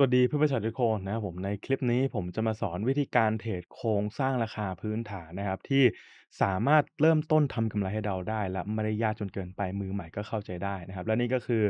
สวัสดีเพื่อนประชาชนทุกคนนะครับผมในคลิปนี้ผมจะมาสอนวิธีการเทรดโครงสร้างราคาพื้นฐานนะครับ ที่สามารถเริ่มต้นทำกำไรให้เราได้และไม่ได้ยากจนเกินไปมือใหม่ก็เข้าใจได้นะครับ และนี่ก็คือ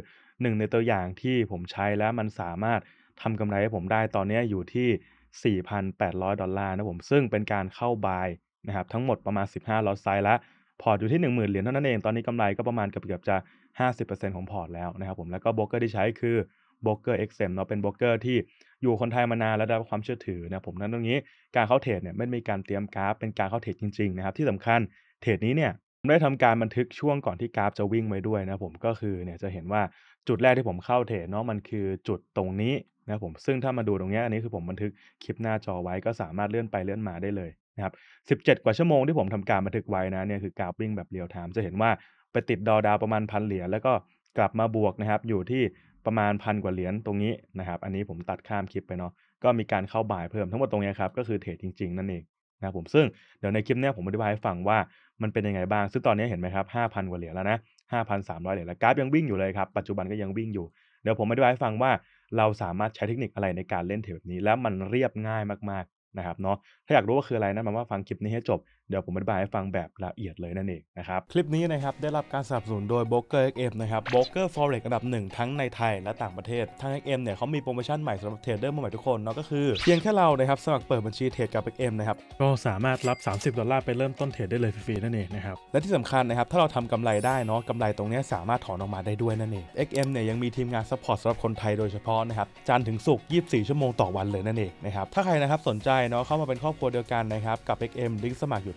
หนึ่งในตัวอย่างที่ผมใช้และมันสามารถทำกำไรให้ผมได้ตอนนี้อยู่ที่ 4,800 ดอลลาร์นะผมซึ่งเป็นการเข้าบายนะครับ ทั้งหมดประมาณ 15 ลอตไซส์ละพอร์ตอยู่ที่10,000เหรียญเท่านั้นเองตอนนี้กำไรก็ประมาณเกือบจะ50%ของพอร์ต แล้วนะครับ ผมแล้วก็บล็อกเกอร์ที่ใช้คือบล็อกเกอร์เอ็กเซมเนาะ เป็นบล็อกเกอร์ที่อยู่คนไทยมานานและได้ความเชื่อถือนะผมนั้นตรงนี้การเข้าเทรดเนี่ย ไม่มีการเตรียมกราฟเป็นการเข้าเทรดจริง ๆ นะครับ ที่สำคัญ เทรดนี้เนี่ย ผมได้ทำการบันทึกช่วงก่อนที่กราฟจะวิ่งไว้ด้วยนะผมก็คือเนี่ย จะเห็นว่าจุดแรกที่ผมเข้าเทรดเนาะ มันคือจุดตรงนี้นะผมซึ่งถ้ามาดูตรงนี้อันนี้คือผมบันทึกคลิปหน้าจอไว้ก็สามารถเลื่อนไปเลื่อนมาได้เลยนะครับ17กว่าชั่วโมงที่ผมทำการบันทึกไว้นะเนี่ยคือกราฟวิ่งแบบเรียลไทม์จะเห็นว่าไปติดดอดาวประมาณพันเหรียญแล้วก็กลับมาบวกนะครับอยู่ที่ประมาณพันกว่าเหรียญตรงนี้นะครับอันนี้ผมตัดข้ามคลิปไปเนาะ ก็มีการเข้าบ่ายเพิ่มทั้งหมดตรงนี้ครับก็คือเทรดจริงๆนั่นเองนะผมซึ่งเดี๋ยวในคลิปนี้ผมอธิบายให้ฟังว่ามันเป็นยังไงบ้างซึ่งตอนนี้เห็นไหมครับห้าพันกว่าเหรียญแล้วนะห้าพันสามร้อยเหรียญแล้วกราฟยังวิ่งอยู่เลยครับปัจจุบันก็ยังวิ่งอยู่เดี๋ยวผมอธิบายให้ฟังว่าเราสามารถใช้เทคนิคอะไรในการเล่นเทรดแบบนี้แล้วมันเรียบง่ายมาก ๆนะครับเนาะถ้าอยากรู้ว่าคืออะไรนะมาว่าฟังคลิปนี้ให้จบเดี๋ยวผมอธิบายให้ฟังแบบละเอียดเลยนั่นเองนะครับ คลิปนี้นะครับ ได้รับการสนับสนุนโดย b r o k e r XM นะครับ b r o k e r Forex อันดับหนึ่ง ทั้งในไทยและต่างประเทศทาง XM เนี่ยเขามีโปรโมชั่นใหม่สำหรับเทรดเดอร์ใหม่ทุกคนเนาะก็คือเพียงแค่เรานะครับ สมัครเปิดบัญชีเทรดกับ XM นะครับ ก็สามารถรับ 30ดอลลาร์ไปเริ่มต้นเทรดได้เลยฟรีๆนั่นเองนะครับและที่สำคัญนะครับถ้าเราทำกำไรได้เนาะกำไรตรงนี้สามารถถอนออกมาได้ด้วยนั่นเอง XM เนี่ยยังมีทีมงานซัพพอร์ตสำหรับคนไทยโดยเฉพาะนะครับจันถึงศุกร์24 ชั่วโมงต่อวันเลยนั่นเองนะครับถ้าใครนะครับสนใจเนาะเข้ามาเป็นครอบครัวเดียวกันนะครับกับ XM ลิงก์สมัครอยู่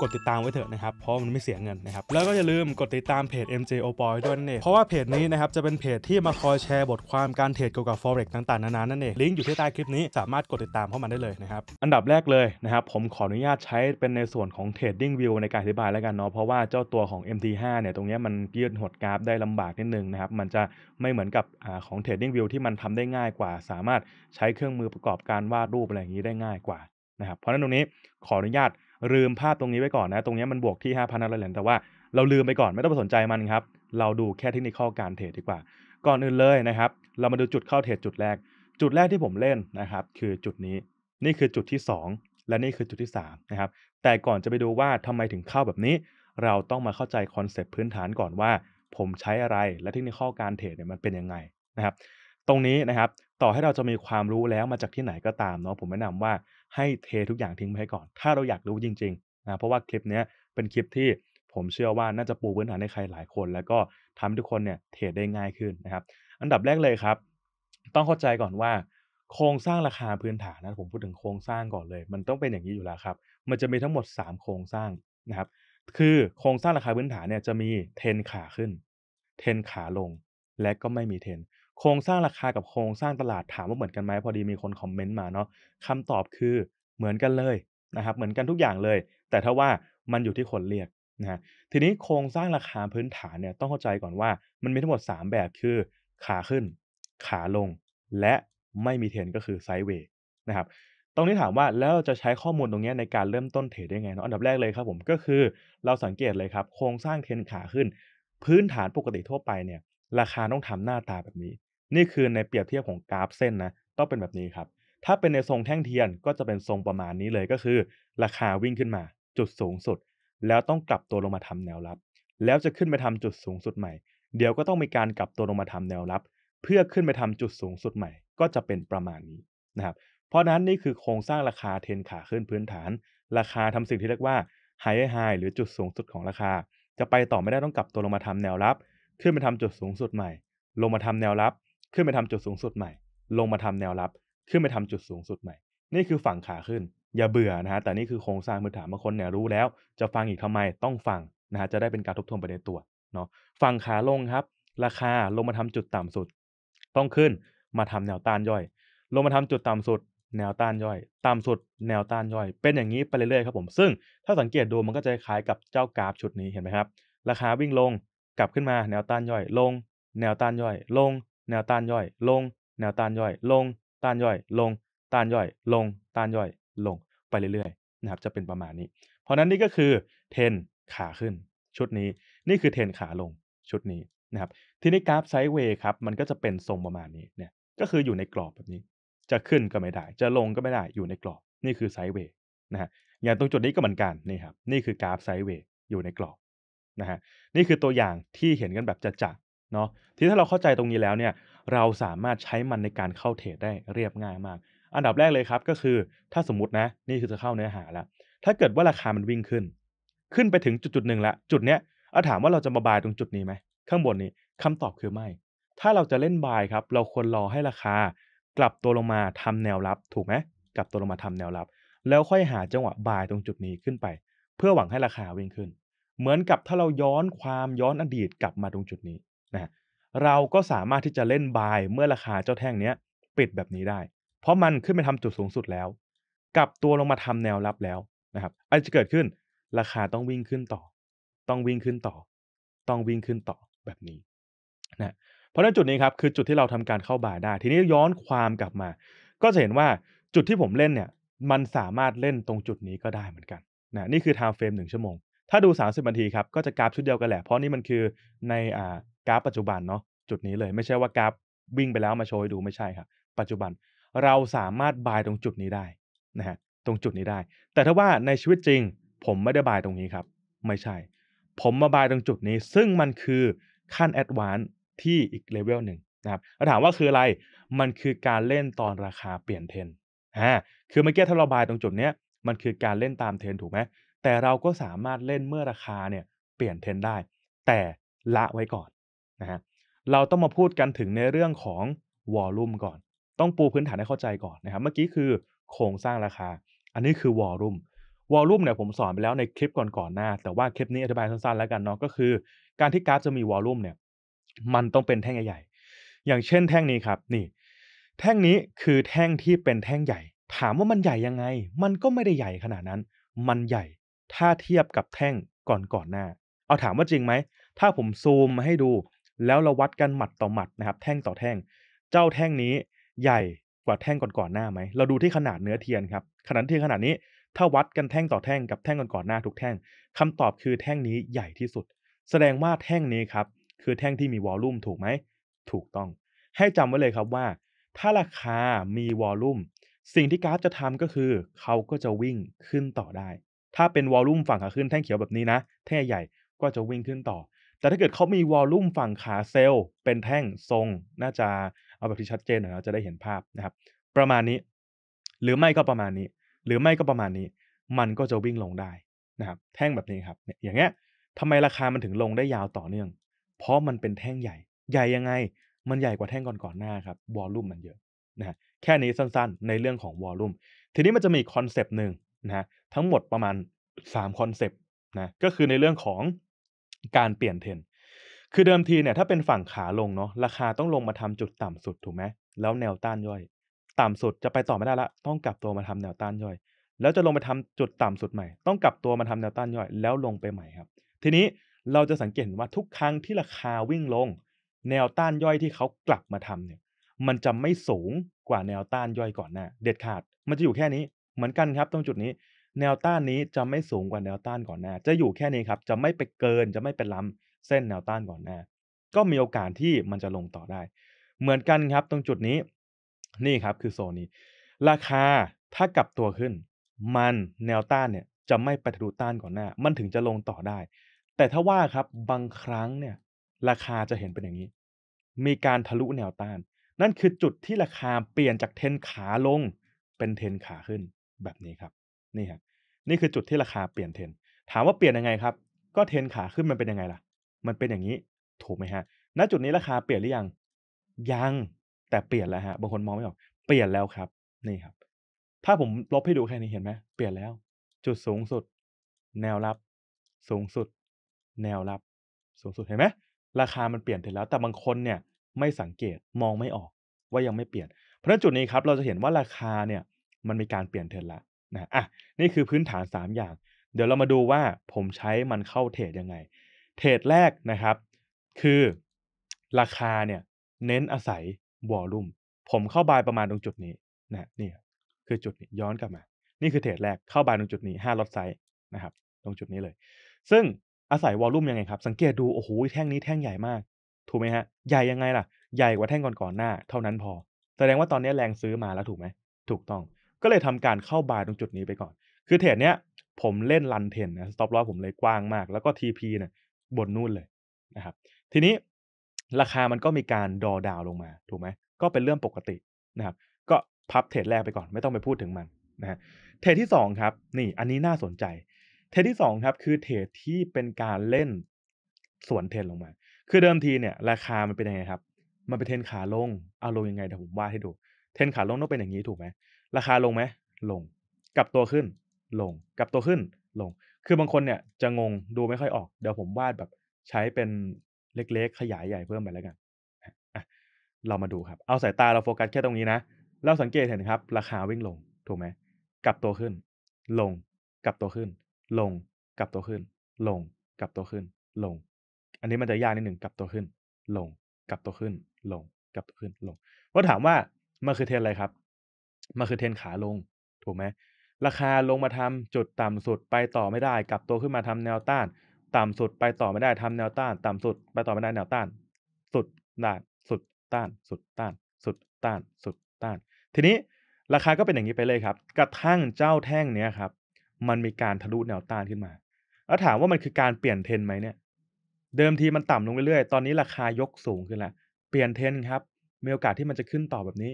กดติดตามไว้เถอะนะครับ เพราะมันไม่เสียเงินนะครับ แล้วก็อย่าลืมกดติดตามเพจ MJ o p o y ด้วยนั่นเองเพราะว่าเพจนี้นะครับ จะเป็นเพจที่มาคอยแชร์บทความการเทรดเกี่ยวกับ forex ต่างๆ นานา นั่นเอง ลิงก์อยู่ที่ใต้คลิปนี้ สามารถกดติดตามเข้ามาได้เลยนะครับ อันดับแรกเลยนะครับ ผมขออนุญาตใช้เป็นในส่วนของ trading view ในการอธิบายแล้วกันเนาะ เพราะว่าเจ้าตัวของ MT5 เนี่ย ตรงนี้มันยืดหดกราฟได้ลำบากนิดนึงนะครับ มันจะไม่เหมือนกับอของ trading view ที่มันทำได้ง่ายกว่า สามารถใช้เครื่องมือประกอบการวาดรูปอะไรอย่างนี้ได้ง่ายกว่านะครับ เพราะะนั้นตรงนี้ขออนุญาตลืมภาพตรงนี้ไว้ก่อนนะตรงนี้มันบวกที่5,000เหรียญแต่ว่าเราลืมไปก่อนไม่ต้องไปสนใจมันครับ เราดูแค่เทคนิคการเทรดดีกว่า ก่อนอื่นเลยนะครับ เรามาดูจุดเข้าเทรดจุดแรก จุดแรกที่ผมเล่นนะครับคือจุดนี้นี่คือจุดที่ 2 และนี่คือจุดที่3นะครับแต่ก่อนจะไปดูว่าทำไมถึงเข้าแบบนี้ เราต้องมาเข้าใจคอนเซปต์พื้นฐานก่อนว่าผมใช้อะไร และเทคนิคการเทรดเนี่ยมันเป็นยังไงนะครับตรงนี้นะครับต่อให้เราจะมีความรู้แล้วมาจากที่ไหนก็ตามเนาะผมแนะนำว่าให้เททุกอย่างทิ้งไปก่อน ถ้าเราอยากรู้จริงๆนะ เพราะว่าคลิปนี้เป็นคลิปที่ผมเชื่อว่าน่าจะปูพื้นฐานให้ใคร หลายคน แล้วก็ทำให้ทุกคนเนี่ยเทรดได้ง่ายขึ้นนะครับ อันดับแรกเลยครับ ต้องเข้าใจก่อนว่า โครงสร้างราคาพื้นฐานนะผมพูดถึงโครงสร้างก่อนเลย มันต้องเป็นอย่างนี้อยู่แล้วครับ มันจะมีทั้งหมด3โครงสร้างนะครับ คือโครงสร้างราคาพื้นฐานเนี่ยจะมีเทนขาขึ้น เทนขาลงและก็ไม่มีเทนโครงสร้างราคากับโครงสร้างตลาดถามว่าเหมือนกันไหมพอดีมีคนคอมเมนต์มาเนาะคำตอบคือเหมือนกันเลยนะครับเหมือนกันทุกอย่างเลย แต่ถ้าว่ามันอยู่ที่คนเรียกนะทีนี้โครงสร้างราคาพื้นฐานเนี่ยต้องเข้าใจก่อนว่ามันมีทั้งหมด3แบบคือ ขาขึ้น ขาลง และไม่มีเทนก็คือไซด์เวย์นะครับตรงนี้ถามว่า แล้วจะใช้ข้อมูลตรงนี้ในการเริ่มต้นเทรดได้ไงเนาะอันดับแรกเลยครับผมก็คือเราสังเกตเลยครับ โครงสร้างเทนขาขึ้น พื้นฐานปกติทั่วไปเนี่ย ราคาต้องทำหน้าตาแบบนี้นี่คือในเปรียบเทียบของกราฟเส้นนะ ต้องเป็นแบบนี้ครับ ถ้าเป็นในทรงแท่งเทียนก็จะเป็นทรงประมาณนี้เลยก็คือราคาวิ่งขึ้นมาจุดสูงสุด แล้วต้องกลับตัวลงมาทำแนวรับ แล้วจะขึ้นไปทำจุดสูงสุดใหม่ เดี๋ยวก็ต้องมีการกลับตัวลงมาทำแนวรับ เพื่อขึ้นไปทำจุดสูงสุดใหม่ ก็จะเป็นประมาณนี้นะครับเพราะนั้นนี่คือโครงสร้างราคาเทนขาขึ้นพื้นฐาน ราคาทำสิ่งที่เรียกว่าไฮไฮหรือจุดสูงสุดของราคา จะไปต่อไม่ได้ต้องกลับตัวลงมาทำแนวรับ ขึ้นไปทำจุดสูงสุดใหม่ลงมาทำแนวรับขึ้นไปทำจุดสูงสุดใหม่ ลงมาทำแนวรับ ขึ้นไปทำจุดสูงสุดใหม่ นี่คือฝั่งขาขึ้น อย่าเบื่อนะฮะ แต่นี่คือโครงสร้างพื้นฐานบางคนเนี่ยรู้แล้ว จะฟังอีกทำไม ต้องฟังนะฮะ จะได้เป็นการทบทวนไปในตัวเนาะฝั่งขาลงครับ ราคาลงมาทำจุดต่ำสุด ต้องขึ้น มาทำแนวต้านย่อย ลงมาทำจุดต่ำสุด แนวต้านย่อย ต่ำสุด แนวต้านย่อย เป็นอย่างนี้ไปเรื่อยๆครับผม ซึ่ง ถ้าสังเกตดูมันก็จะคล้ายกับเจ้ากราฟชุดนี้ เห็นไหมครับ ราคาวิ่งลง กลับขึ้นมาแนวต้านย่อย ลง แนวต้านย่อย ลงแนวต้านย่อยลง แนวต้านย่อยลงต้านย่อยลงต้านย่อยลงต้านย่อยลงไปเรื่อยๆนะครับจะเป็นประมาณนี้ เพราะนั้นนี่ก็คือเทนขาขึ้น ชุดนี้นี่คือเทนขาลงชุดนี้นะครับทีนี้กราฟไซด์เวย์ครับมันก็จะเป็นทรงประมาณนี้เนี่ยก็คืออยู่ในกรอบแบบนี้ จะขึ้นก็ไม่ได้ จะลงก็ไม่ได้อยู่ในกรอบนี่คือไซด์เวย์นะฮะอย่างตรงจุดนี้ก็เหมือนกันนี่ครับนี่คือกราฟไซด์เวย์อยู่ในกรอบนะฮะนี่คือตัวอย่างที่เห็นกันแบบจัดเนาะที่ถ้าเราเข้าใจตรงนี้แล้วเนี่ย เราสามารถใช้มันในการเข้าเทรดได้เรียบง่ายมาก อันดับแรกเลยครับก็คือถ้าสมมตินะ นี่คือจะเข้าเนื้อหาแล้ว ถ้าเกิดว่าราคามันวิ่งขึ้น ขึ้นไปถึงจุดจุดหนึ่งละจุดเนี้ยอาถามว่าเราจะมาบายตรงจุดนี้ไหมข้างบนนี้คำตอบคือไม่ ถ้าเราจะเล่นบายครับ เราควรรอให้ราคา กลับตัวลงมาทำแนวรับถูกไหมกลับตัวลงมาทำแนวรับ แล้วค่อยหาจังหวะบายตรงจุดนี้ขึ้นไป เพื่อหวังให้ราคาวิ่งขึ้น เหมือนกับถ้าเราย้อนความย้อนอดีตกลับมาตรงจุดนี้เราก็สามารถที่จะเล่นบายเมื่อราคาเจ้าแท่งเนี้ยปิดแบบนี้ได้ เพราะมันขึ้นไปทำจุดสูงสุดแล้ว กลับตัวลงมาทำแนวรับแล้วนะครับอะไรจะเกิดขึ้นราคาต้องวิ่งขึ้นต่อ ต้องวิ่งขึ้นต่อ ต้องวิ่งขึ้นต่อแบบนี้นะเพราะนั้นจุดนี้ครับคือจุดที่เราทำการเข้าบ่ายได้ ทีนี้ย้อนความกลับมา ก็จะเห็นว่าจุดที่ผมเล่นเนี่ย มันสามารถเล่นตรงจุดนี้ก็ได้เหมือนกันนะนี่คือ time frame งชั่วโมงถ้าดู30นาทีครับก็จะกราฟชุดเดียวกันแหละ เพราะนี่มันคือในอ่ากราฟปัจจุบันเนาะจุดนี้เลยไม่ใช่ว่ากราฟวิ่งไปแล้วมาโชว์ให้ดูไม่ใช่ครับปัจจุบันเราสามารถบายตรงจุดนี้ได้นะฮะตรงจุดนี้ได้ แต่ถ้าว่าในชีวิตจริงผมไม่ได้บายตรงนี้ครับ ไม่ใช่ ผมมาบายตรงจุดนี้ซึ่งมันคือขั้นแอดวานที่อีกเลเวลหนึ่งนะครับถามว่าคืออะไรมันคือการเล่นตอนราคาเปลี่ยนเทนอ่าคือเมื่อกี้ถ้าเราบายตรงจุดเนี้ยมันคือการเล่นตามเทนถูกไหมแต่เราก็สามารถเล่นเมื่อราคาเนี่ยเปลี่ยนเทนได้แต่ละไว้ก่อนนะฮะเราต้องมาพูดกันถึงในเรื่องของวอลลุ่มก่อน ต้องปูพื้นฐานให้เข้าใจก่อนนะครับเมื่อกี้คือโครงสร้างราคา อันนี้คือวอลลุ่มวอลลุ่มเนี่ยผมสอนไปแล้วในคลิปก่อนๆหน้าแต่ว่าคลิปนี้อธิบายสั้นๆแล้วกันเนาะก็คือการที่กราฟจะมีวอลลุ่มเนี่ยมันต้องเป็นแท่งใหญ่ๆอย่างเช่นแท่งนี้ครับนี่แท่งนี้คือแท่งที่เป็นแท่งใหญ่ ถามว่ามันใหญ่ยังไง มันก็ไม่ได้ใหญ่ขนาดนั้น มันใหญ่ถ้าเทียบกับแท่งก่อนๆหน้า เอาถามว่าจริงไหมถ้าผมซูมมาให้ดูแล้วเราวัดกันหมัดต่อหมัดนะครับ แท่งต่อแท่ง เจ้าแท่งนี้ ใหญ่กว่าแท่งก่อนก่อนหน้าไหม เราดูที่ขนาดเนื้อเทียนครับ ขนาดเทียนขนาดนี้ถ้าวัดกันแท่งต่อแท่งกับแท่งก่อนก่อนหน้าทุกแท่ง คำตอบคือแท่งนี้ใหญ่ที่สุด แสดงว่าแท่งนี้ครับ คือแท่งที่มีวอลลุ่มถูกไหม ถูกต้อง ให้จำไว้เลยครับว่า ถ้าราคา มีวอลลุ่มสิ่งที่กราฟจะทำก็คือเขาก็จะวิ่งขึ้นต่อได้ ถ้าเป็นวอลลุ่มฝั่งขาขึ้นแท่งเขียวแบบนี้นะแท่งใหญ่ก็จะวิ่งขึ้นต่อแต่ถ้าเกิดเขามีวอลลุ่มฝั่งขาเซลล์เป็นแท่งทรงน่าจะเอาแบบที่ชัดเจนหน่อยเราจะได้เห็นภาพนะครับ ประมาณนี้ หรือไม่ก็ประมาณนี้ หรือไม่ก็ประมาณนี้ มันก็จะวิ่งลงได้นะครับแท่งแบบนี้ครับเนี่ยอย่างเงี้ยทำไมราคามันถึงลงได้ยาวต่อเนื่อง เพราะมันเป็นแท่งใหญ่ ใหญ่ยังไง มันใหญ่กว่าแท่งก่อนๆหน้าครับวอลลุ่มมันเยอะนะฮะแค่นี้สั้นๆ ในเรื่องของวอลลุ่มทีนี้มันจะมีคอนเซปต์หนึ่งนะะทั้งหมดประมาณ3คอนเซปต์นะก็คือในเรื่องของการเปลี่ยนเทรนคือเดิมทีเนี่ยถ้าเป็นฝั่งขาลงเนาะราคาต้องลงมาทำจุดต่ำสุดถูกไหม แล้วแนวต้านย่อยต่ำสุดจะไปต่อไม่ได้ละ ต้องกลับตัวมาทำแนวต้านย่อย แล้วจะลงไปทำจุดต่ำสุดใหม่ ต้องกลับตัวมาทำแนวต้านย่อยแล้วลงไปใหม่ครับ ทีนี้เราจะสังเกตว่าทุกครั้งที่ราคาวิ่งลง แนวต้านย่อยที่เขากลับมาทำเนี่ย มันจะไม่สูงกว่าแนวต้านย่อยก่อนหน้าเด็ดขาดมันจะอยู่แค่นี้เหมือนกันครับตรงจุดนี้แนวต้านนี้จะไม่สูงกว่าแนวต้านก่อนหน้า จะอยู่แค่นี้ครับ จะไม่ไปเกิน จะไม่ไปล้ำเส้นแนวต้านก่อนหน้า ก็มีโอกาสที่มันจะลงต่อได้ เหมือนกันครับตรงจุดนี้ นี่ครับคือโซนนี้ ราคาถ้ากลับตัวขึ้น มันแนวต้านเนี่ยจะไม่ไปทะลุต้านก่อนหน้า มันถึงจะลงต่อได้ แต่ถ้าว่าครับบางครั้งเนี่ย ราคาจะเห็นเป็นอย่างนี้ มีการทะลุแนวต้าน นั่นคือจุดที่ราคาเปลี่ยนจากเทนขาลงเป็นเทนขาขึ้นแบบนี้ครับนี่ครับนี่คือจุดที่ราคาเปลี่ยนเทนถามว่าเปลี่ยนยังไงครับ ก็เทนขาขึ้นมันเป็นยังไงล่ะ มันเป็นอย่างนี้ถูกไหมฮะณจุดนี้ราคาเปลี่ยนหรือยัง ยังแต่เปลี่ยนแล้วฮะบางคนมองไม่ออกเปลี่ยนแล้วครับ นี่ครับ ถ้าผมลบให้ดูแค่นี้เห็นไหมเปลี่ยนแล้ว จุดสูงสุด แนวรับ สูงสุด แนวรับ สูงสุดเห็นไหมราคามันเปลี่ยนเทรนแล้ว แต่บางคนเนี่ยไม่สังเกตมองไม่ออกว่ายังไม่เปลี่ยน เพราะจุดนี้ครับเราจะเห็นว่าราคาเนี่ยมันมีการเปลี่ยนเทรนละนะอ่ะ นี่คือพื้นฐาน3อย่าง เดี๋ยวเรามาดูว่าผมใช้มันเข้าเทรดยังไง เทรดแรกนะครับ คือราคาเนี่ยเน้นอาศัยวอลลุ่ม ผมเข้าบายประมาณตรงจุดนี้นะนี่คือจุดนี้ย้อนกลับมา นี่คือเทรดแรกเข้าบายตรงจุดนี้5ลดไซส์นะครับ ตรงจุดนี้เลย ซึ่งอาศัยวอลลุ่มยังไงครับสังเกตดูโอ้โหแท่งนี้แท่งใหญ่มากถูกไหมฮะใหญ่ยังไงล่ะ ใหญ่กว่าแท่งก่อนๆหน้า เท่านั้นพอ แสดงว่าตอนนี้แรงซื้อมาแล้วถูกไหมถูกต้องก็เลยทำการเข้าบายตรงจุดนี้ไปก่อน คือเทรดเนี้ยผมเล่นรันเทนนะสต็อปลอสผมเลยกว้างมาก แล้วก็ TP เนี่ยบนนู่นเลยนะครับ ทีนี้ราคามันก็มีการดอดาวลงมาถูกไหม ก็เป็นเรื่องปกตินะครับ ก็พับเทรดแรกไปก่อน ไม่ต้องไปพูดถึงมันนะฮะเทรดที่ 2 ครับ นี่อันนี้น่าสนใจ เทรดที่ 2 ครับคือเทรดที่เป็นการเล่นสวนเทรดลงมา คือเดิมทีเนี่ย ราคามันเป็นยังไงครับ มันเป็นเทรนขาลง เอาลงยังไงเดี๋ยวผมวาดให้ดู เทรนขาลงต้องเป็นอย่างนี้ถูกไหมราคาลงไหม ลงกลับตัวขึ้น ลงกลับตัวขึ้น ลง คือบางคนเนี่ยจะงง ดูไม่ค่อยออก เดี๋ยวผมวาดแบบใช้เป็นเล็กๆ ขยายใหญ่เพิ่มไปแล้วกันเรามาดูครับ เอาสายตาเราโฟกัสแค่ตรงนี้นะเราสังเกตเห็นครับ ราคาวิ่งลง ถูกไหมกลับตัวขึ้น ลงกลับตัวขึ้น ลงกลับตัวขึ้น ลงกลับตัวขึ้น ลง อันนี้มันจะยากนิดหนึ่งกลับตัวขึ้น ลงกลับตัวขึ้น ลงกลับตัวขึ้น ลงก็ถามว่ามันคือเทรนอะไรครับมันคือเทรนขาลง ถูกไหมราคาลงมาทำจุดต่ำสุดไปต่อไม่ได้กลับตัวขึ้นมาทำแนวต้านต่ำสุดไปต่อไม่ได้ทำแนวต้าน ต่ำสุด ไปต่อไม่ได้แนวต้าน สุดด้านสุดต้านสุดต้าน สุดต้านสุดต้าน ทีนี้ราคาก็เป็นอย่างนี้ไปเลยครับกระทั่งเจ้าแท่งเนี้ยครับมันมีการทะลุแนวต้านขึ้นมา แล้วถามว่ามันคือ การเปลี่ยนเทรนไหมเนี่ยเดิมทีมันต่ำลงเรื่อยๆ ตอนนี้ราคายกสูงขึ้นละเปลี่ยนเทรนครับมีโอกาสที่มันจะขึ้นต่อแบบนี้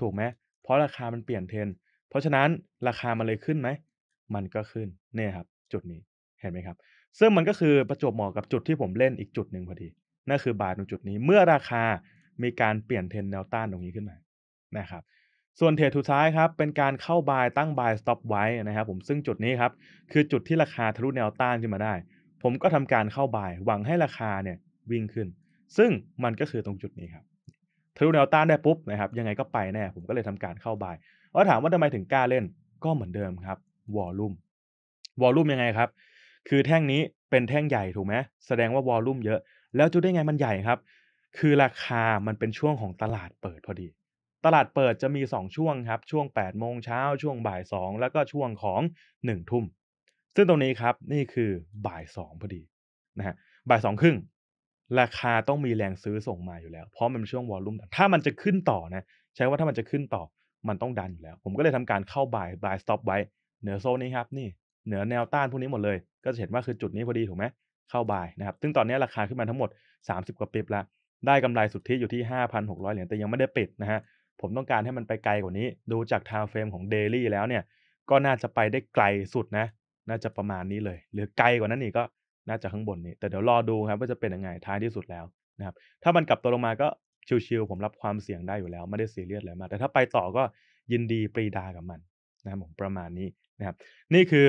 ถูกไหมเพราะราคามันเปลี่ยนเทรนเพราะฉะนั้นราคามันเลยขึ้นไหม มันก็ขึ้น เนี่ยครับจุดนี้ เห็นไหมครับ ซึ่งมันก็คือประจบเหมาะกับจุดที่ผมเล่นอีกจุดหนึ่งพอดี นั่นคือ บาทตรงจุดนี้ เมื่อราคามีการเปลี่ยนเทรนแนวต้านตรงนี้ขึ้นมา นะครับ ส่วนเทรดทุซท้ายครับ เป็นการเข้าบายตั้งบายสต็อปไว้นะครับ ผมซึ่งจุดนี้ครับ คือจุดที่ราคาทะลุแนวต้านขึ้นมาได้ ผมก็ทำการเข้าบายหวังให้ราคาเนี่ยวิ่งขึ้น ซึ่งมันก็คือตรงจุดนี้ครับทะลุแนวต้านได้ปุ๊บนะครับยังไงก็ไปแน่ผมก็เลยทำการเข้าบายแล้วถามว่าทำไมถึงกล้าเล่นก็เหมือนเดิมครับวอลลุ่มวอลลุ่มยังไงครับ คือแท่งนี้เป็นแท่งใหญ่ถูกไหมแสดงว่าวอลลุ่มเยอะแล้วจะได้ไงมันใหญ่ครับ คือราคามันเป็นช่วงของตลาดเปิดพอดี ตลาดเปิดจะมี 2 ช่วงครับ ช่วง8โมงเช้าช่วงบ่ายสองแล้วก็ช่วงของ1ทุ่มซึ่งตรงนี้ครับนี่คือบ่าย2พอดีนะฮะบ่ายสองครึ่งราคาต้องมีแรงซื้อส่งมาอยู่แล้ว เพราะมันเป็นช่วงวอลลุ่มถ้ามันจะขึ้นต่อนะ ใช้ว่าถ้ามันจะขึ้นต่อมันต้องดันอยู่แล้ว ผมก็เลยทำการเข้าบายบายสต็อปไว้เหนือโซนนี้ครับ นี่ เหนือแนวต้านพวกนี้หมดเลย ก็จะเห็นว่าคือจุดนี้พอดีถูกไหมเข้าบายนะครับ ซึ่งตอนนี้ราคาขึ้นมาทั้งหมด 30 กว่าปีบละได้กำไรสุทธิอยู่ที่5,600เหรียญแต่ยังไม่ได้ปิดนะฮะผมต้องการให้มันไปไกลกว่านี้ ดูจากทาวเฟรมของเดลี่แล้วเนี่ย ก็น่าจะไปได้ไกลสุดนะ น่าจะประมาณนี้เลยหรือไกลกว่านั้นนี่ก็น่าจะข้างบนนี้ แต่เดี๋ยวรอดูครับว่าจะเป็นยังไงท้ายที่สุดแล้วนะครับ ถ้ามันกลับตัวลงมาก็ ชิวๆผมรับความเสี่ยงได้อยู่แล้ว ไม่ได้ซีเรียสอะไรมากแต่ถ้าไปต่อก็ยินดีปรีดากับมันนะครับผมประมาณนี้นะครับ นี่คือ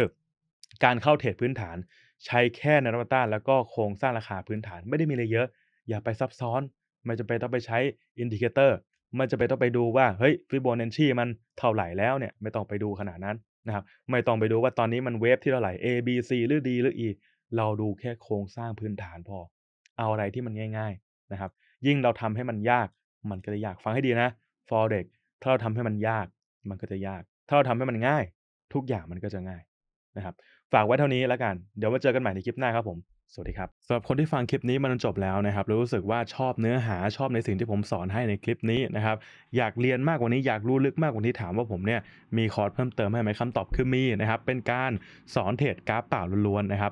การเข้าเทรดพื้นฐานใช้แค่นวัตต้าแล้วก็โครงสร้างราคาพื้นฐาน ไม่ได้มีอะไรเยอะ อย่าไปซับซ้อน ไม่จำเป็นต้องไปใช้อินดิเคเตอร์มันจะไปต้องไปดูว่าเฮ้ยฟิโบนัชชีมันเท่าไหร่แล้วเนี่ยไม่ต้องไปดูขนาดนั้นนะครับไม่ต้องไปดูว่าตอนนี้มันเวฟที่เท่าไหร่ A B C หรือ D หรือ E เราดูแค่โครงสร้างพื้นฐานพอ เอาอะไรที่มันง่าย ๆนะครับ ยิ่งเราทำให้มันยาก มันก็จะยาก ฟังให้ดีนะ f o r ็กถ้าเราทำให้มันยาก มันก็จะยาก ถ้าเราทำให้มันง่าย ทุกอย่างมันก็จะง่ายนะครับ ฝากไว้เท่านี้แล้วกัน เดี๋ยวมาเจอกันใหม่ในคลิปหน้าครับผม สวัสดีครับสำหรับคนที่ฟังคลิปนี้มันจบแล้วนะครับรู้สึกว่าชอบเนื้อหา ชอบในสิ่งที่ผมสอนให้ในคลิปนี้นะครับ อยากเรียนมากกว่านี้ อยากรู้ลึกมากกว่านี้ถามว่าผมเนี่ย มีคอร์สเพิ่มเติมให้ไหมคำตอบคือมีนะครับ เป็นการสอนเทรดกราฟเปล่าล้วนๆนะครับ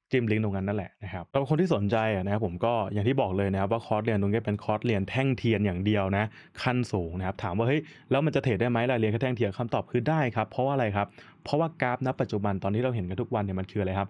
จิ้มลิงก์ตรงนั้นนั่นแหละนะครับสำหรับคนที่สนใจนะครับผมก็อย่างที่บอกเลยนะครับ ว่าคอร์สเรียนตรงนี้เป็นคอร์สเรียนแท่งเทียนอย่างเดียวนะขั้นสูงนะครับ ถามว่าเฮ้ยแล้วมันจะเทรดได้ไหมราะเรียนแค่แท่งเทียนคำตอบคือได้ครับเพราะว่าอะไรครับ เพราะว่ากราฟณปัจจุบันตอนที่เราเห็นกันทุกวันเนี่ยมันคืออะไรครับ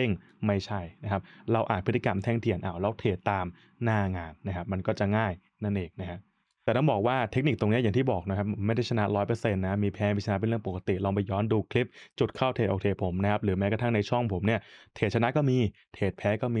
ด้งไม่ใช่นะครับ เราอ่านพฤติกรรมแท่งเทียนเอาเราเทรดตามหน้างานนะครับ มันก็จะง่ายนั่นเองนะฮะ แต่ต้องบอกว่าเทคนิคตรงนี้อย่างที่บอกนะครับไม่ได้ชนะร้อยเปอร์เซ็นต์นะ มีแพ้ มีชนะเป็นเรื่องปกติ ลองไปย้อนดูคลิปจุดเข้าเทรดออกเทรดผมนะครับ หรือแม้กระทั่งในช่องผมเนี่ย เทรดชนะก็มี เทรดแพ้ก็มี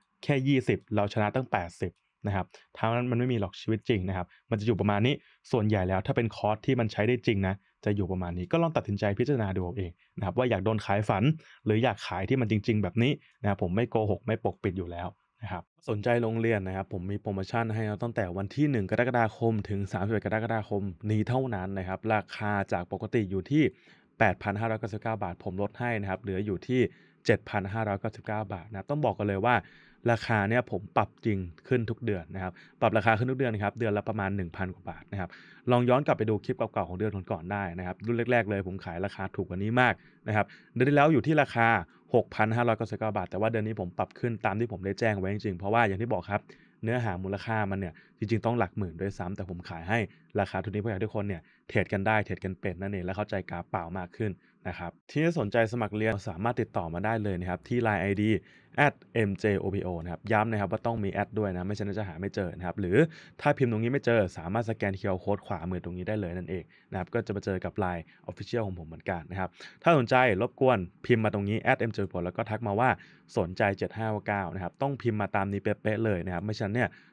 แค่ 20เราชนะตั้ง 80นะครับท่างนั้นมันไม่มีหรอกชีวิตจริงนะครับ มันจะอยู่ประมาณนี้ส่วนใหญ่แล้วถ้าเป็นคอร์สที่มันใช้ได้จริงนะจะอยู่ประมาณนี้ก็ลองตัดสินใจพิจารณาดูเองนะครับว่าอยากโดนขายฝัน หรืออยากขายที่มันจริงๆ แบบนี้นะครับผมไม่โกหก ไม่ปกปิดอยู่แล้วนะครับสนใจโรงเรียนนะครับ ผมมีโปรโมชั่นให้เราตั้งแต่วันที่1กรกฎาคมถึง31กรกฎาคมนี้เท่านั้นนะครับ ราคาจากปกติอยู่ที่8,599บาท ผมลดให้นะครับเหลืออยู่ที่7,599บาทนะต้องบอกกันเลยว่าราคาเนี่ยผมปรับจริงขึ้นทุกเดือนนะครับ ปรับราคาขึ้นทุกเดือนนะครับ เดือนละประมาณ 1,000กว่าบาทนะครับลองย้อนกลับไปดูคลิปเก่าๆของเดือนก่อนๆได้นะครับรุ่นแรก ๆ เลยผมขายราคาถูกกว่านี้มากนะครับเดือนที่แล้วอยู่ที่ราคา6,599บาทแต่ว่าเดือนนี้ผมปรับขึ้นตามที่ผมได้แจ้งไว้จริงๆเพราะว่าอย่างที่บอกครับเนื้อหามูลค่ามันเนี่ยจริงๆ ต้องหลักหมื่นด้วยซ้ำ แต่ผมขายให้ราคาทุนนี้เพื่อให้ทุกคนเนี่ย เทรดกันได้ เทรดกันเป็นนั่นเอง และเข้าใจกราฟเปล่ามากขึ้นนะครับ ที่สนใจสมัครเรียนสามารถติดต่อมาได้เลยนะครับ ที่ Line ID at mjopo นะครับ ย้ำนะครับว่าต้องมีแอดด้วยนะ ไม่เช่นนั้นจะหาไม่เจอนะครับ หรือถ้าพิมพ์ตรงนี้ไม่เจอ สามารถสแกนเคอร์โค้ดขวามือตรงนี้ได้เลยนั่นเองนะครับ ก็จะมาเจอกับ Line Official ของผมเหมือนกันนะครับ ถ้าสนใจรบกวนพิมพ์มาตรงนี้ at mjopo แล้วก็ทักมาว่าสนใจ7599นะครับต้องพิมพ์มาตามนี้เป๊ะๆเลยนะครับไม่ฉะนั้นเนี่ย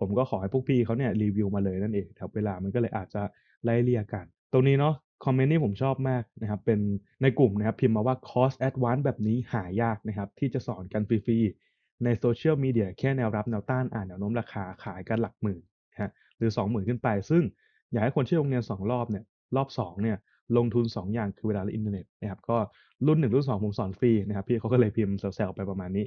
ผมก็ขอให้พวกพี่เขาเนี่ยรีวิวมาเลยนั่นเองครับเวลามันก็เลยอาจจะไล่เรียกันตรงนี้เนาะคอมเมนต์นี่ผมชอบมากนะครับเป็นในกลุ่มนะครับพิมพ์มาว่าคอร์สแอดวานซ์แบบนี้หายากนะครับที่จะสอนกันฟรีๆในโซเชียลมีเดียแค่แนวรับแนวต้านอ่านแนวโน้มราคาขายกันหลักหมื่นฮะหรือ20,000ขึ้นไป ซึ่งอยากให้คนเชื่องเรียน2 รอบเนี่ยรอบ2เนี่ยลงทุน 2 อย่างคือเวลาและอินเทอร์เน็ตนะครับก็รุ่น1รุ่น2ผมสอนฟรีนะครับพี่เขาก็เลยพิมพ์แซวๆไปประมาณนี้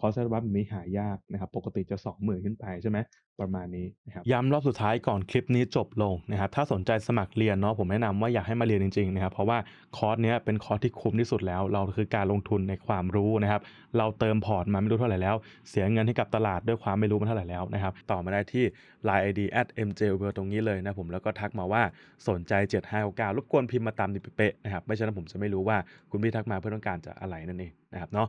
คอร์สบัมนี้หายากนะครับ ปกติจะ20,000ขึ้นไปใช่ไหมประมาณนี้นะครับ ย้ำรอบสุดท้ายก่อนคลิปนี้จบลงนะครับ ถ้าสนใจสมัครเรียนเนาะ ผมแนะนำว่าอยากให้มาเรียนจริงๆนะครับ เพราะว่าคอร์สเนี้ยเป็นคอร์สที่คุ้มที่สุดแล้ว เราคือการลงทุนในความรู้นะครับ เราเติมพอร์ตมาไม่รู้เท่าไหร่แล้ว เสียเงินให้กับตลาดด้วยความไม่รู้มาเท่าไหร่แล้วนะครับ ต่อมาได้ที่ l i เอ id at mj ตรงนี้เลยนะผม แล้วก็ทักมาว่าสนใจ7599รบกวนพิมพ์มาตามนีเป๊ะนะครับ ไม่เช่นนั้นผมจะไม่รู้ว่าคุณพี่ทักมาเพื่อต้องการจะอะไรนั่นเองนะครับเนาะ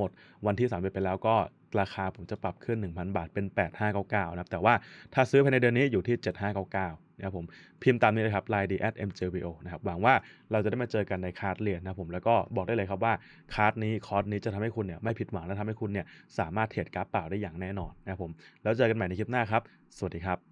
หมดวันที่30ไปแล้วก็ราคาผมจะปรับขึ้น 1,000 บาทเป็น 8599นะครับ แต่ว่าถ้าซื้อภายในเดือนนี้อยู่ที่ 7599นะครับผมพิมพ์ตามนี้เลยครับ line d at mjbo นะครับ หวังว่าเราจะได้มาเจอกันในคาร์ดเรียนนะผมแล้วก็บอกได้เลยครับว่าคาร์ดนี้คอร์สนี้จะทำให้คุณเนี่ยไม่ผิดหวังและทำให้คุณเนี่ยสามารถเทรดกราฟเปล่าได้อย่างแน่นอนนะครับผมแล้วเจอกันใหม่ในคลิปหน้าครับ สวัสดีครับ